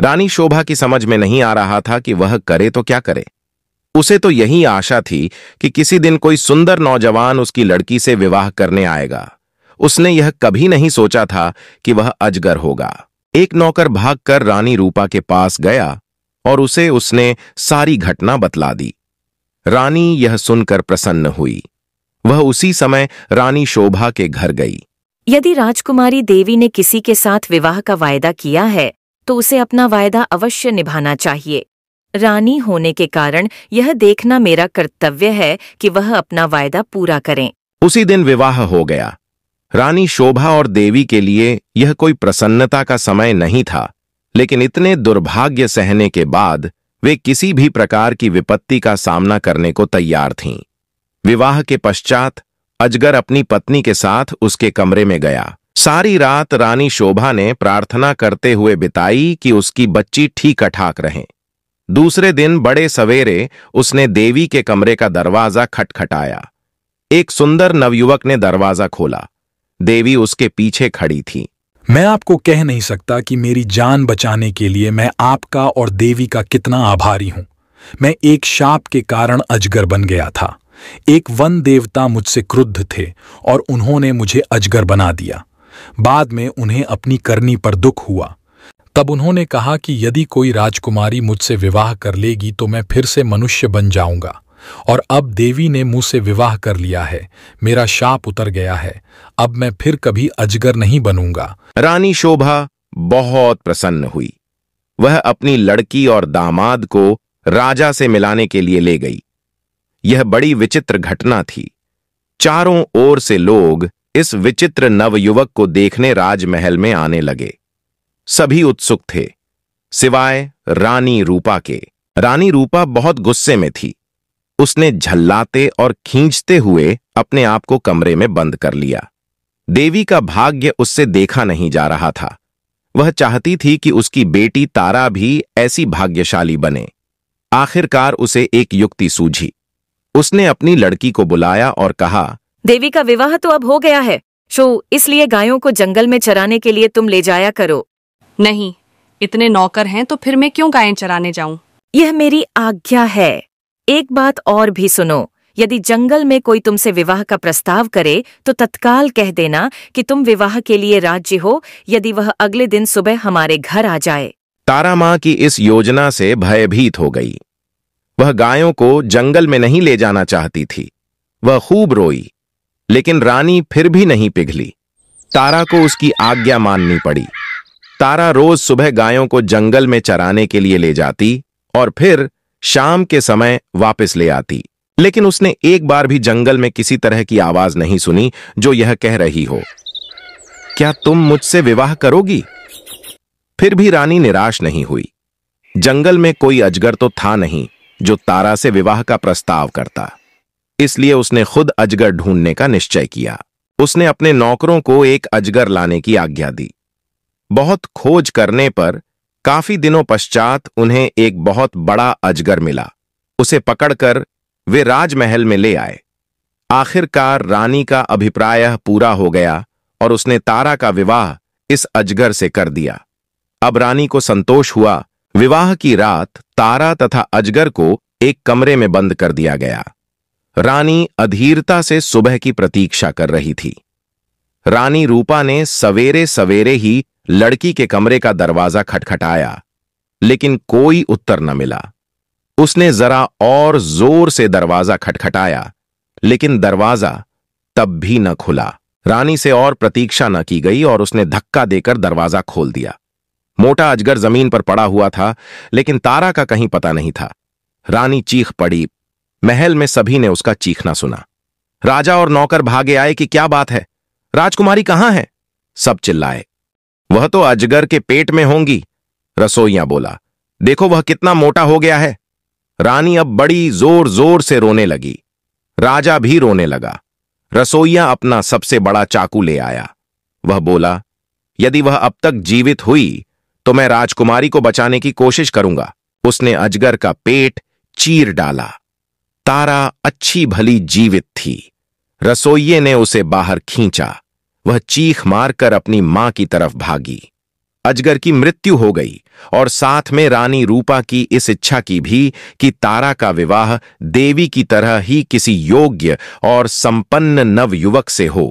रानी शोभा की समझ में नहीं आ रहा था कि वह करे तो क्या करे उसे तो यही आशा थी कि किसी दिन कोई सुंदर नौजवान उसकी लड़की से विवाह करने आएगा उसने यह कभी नहीं सोचा था कि वह अजगर होगा एक नौकर भागकर रानी रूपा के पास गया और उसे उसने सारी घटना बतला दी रानी यह सुनकर प्रसन्न हुई वह उसी समय रानी शोभा के घर गई यदि राजकुमारी देवी ने किसी के साथ विवाह का वायदा किया है तो उसे अपना वायदा अवश्य निभाना चाहिए रानी होने के कारण यह देखना मेरा कर्तव्य है कि वह अपना वायदा पूरा करें उसी दिन विवाह हो गया रानी शोभा और देवी के लिए यह कोई प्रसन्नता का समय नहीं था लेकिन इतने दुर्भाग्य सहने के बाद वे किसी भी प्रकार की विपत्ति का सामना करने को तैयार थीं। विवाह के पश्चात अजगर अपनी पत्नी के साथ उसके कमरे में गया सारी रात रानी शोभा ने प्रार्थना करते हुए बिताई कि उसकी बच्ची ठीक अठाक रहे दूसरे दिन बड़े सवेरे उसने देवी के कमरे का दरवाजा खटखटाया एक सुंदर नवयुवक ने दरवाजा खोला देवी उसके पीछे खड़ी थी मैं आपको कह नहीं सकता कि मेरी जान बचाने के लिए मैं आपका और देवी का कितना आभारी हूं मैं एक शाप के कारण अजगर बन गया था एक वन देवता मुझसे क्रुद्ध थे और उन्होंने मुझे अजगर बना दिया बाद में उन्हें अपनी करनी पर दुख हुआ तब उन्होंने कहा कि यदि कोई राजकुमारी मुझसे विवाह कर लेगी तो मैं फिर से मनुष्य बन जाऊंगा और अब देवी ने मुंह से विवाह कर लिया है मेरा शाप उतर गया है अब मैं फिर कभी अजगर नहीं बनूंगा रानी शोभा बहुत प्रसन्न हुई वह अपनी लड़की और दामाद को राजा से मिलाने के लिए ले गई यह बड़ी विचित्र घटना थी चारों ओर से लोग इस विचित्र नवयुवक को देखने राजमहल में आने लगे सभी उत्सुक थे सिवाय रानी रूपा के रानी रूपा बहुत गुस्से में थी उसने झल्लाते और खींचते हुए अपने आप को कमरे में बंद कर लिया देवी का भाग्य उससे देखा नहीं जा रहा था वह चाहती थी कि उसकी बेटी तारा भी ऐसी भाग्यशाली बने आखिरकार उसे एक युक्ति सूझी उसने अपनी लड़की को बुलाया और कहा देवी का विवाह तो अब हो गया है शो इसलिए गायों को जंगल में चराने के लिए तुम ले जाया करो नहीं इतने नौकर हैं तो फिर मैं क्यों गायें चराने जाऊं यह मेरी आज्ञा है एक बात और भी सुनो यदि जंगल में कोई तुमसे विवाह का प्रस्ताव करे तो तत्काल कह देना कि तुम विवाह के लिए राज्य हो यदि वह अगले दिन सुबह हमारे घर आ जाए तारा माँ की इस योजना से भयभीत हो गई वह गायों को जंगल में नहीं ले जाना चाहती थी वह खूब रोई लेकिन रानी फिर भी नहीं पिघली तारा को उसकी आज्ञा माननी पड़ी तारा रोज सुबह गायों को जंगल में चराने के लिए ले जाती और फिर शाम के समय वापस ले आती लेकिन उसने एक बार भी जंगल में किसी तरह की आवाज नहीं सुनी जो यह कह रही हो क्या तुम मुझसे विवाह करोगी फिर भी रानी निराश नहीं हुई जंगल में कोई अजगर तो था नहीं जो तारा से विवाह का प्रस्ताव करता इसलिए उसने खुद अजगर ढूंढने का निश्चय किया उसने अपने नौकरों को एक अजगर लाने की आज्ञा दी बहुत खोज करने पर काफी दिनों पश्चात उन्हें एक बहुत बड़ा अजगर मिला उसे पकड़कर वे राजमहल में ले आए आखिरकार रानी का अभिप्राय पूरा हो गया और उसने तारा का विवाह इस अजगर से कर दिया अब रानी को संतोष हुआ विवाह की रात तारा तथा अजगर को एक कमरे में बंद कर दिया गया रानी अधीरता से सुबह की प्रतीक्षा कर रही थी रानी रूपा ने सवेरे सवेरे ही लड़की के कमरे का दरवाजा खटखटाया लेकिन कोई उत्तर न मिला उसने जरा और जोर से दरवाजा खटखटाया लेकिन दरवाजा तब भी न खुला रानी से और प्रतीक्षा न की गई और उसने धक्का देकर दरवाजा खोल दिया मोटा अजगर जमीन पर पड़ा हुआ था लेकिन तारा का कहीं पता नहीं था रानी चीख पड़ी महल में सभी ने उसका चीखना सुना राजा और नौकर भागे आए कि क्या बात है राजकुमारी कहां है सब चिल्लाए वह तो अजगर के पेट में होंगी रसोइया बोला देखो वह कितना मोटा हो गया है रानी अब बड़ी जोर जोर से रोने लगी राजा भी रोने लगा रसोइया अपना सबसे बड़ा चाकू ले आया वह बोला यदि वह अब तक जीवित हुई तो मैं राजकुमारी को बचाने की कोशिश करूंगा उसने अजगर का पेट चीर डाला तारा अच्छी भली जीवित थी रसोइये ने उसे बाहर खींचा वह चीख मारकर अपनी मां की तरफ भागी अजगर की मृत्यु हो गई और साथ में रानी रूपा की इस इच्छा की भी कि तारा का विवाह देवी की तरह ही किसी योग्य और संपन्न नवयुवक से हो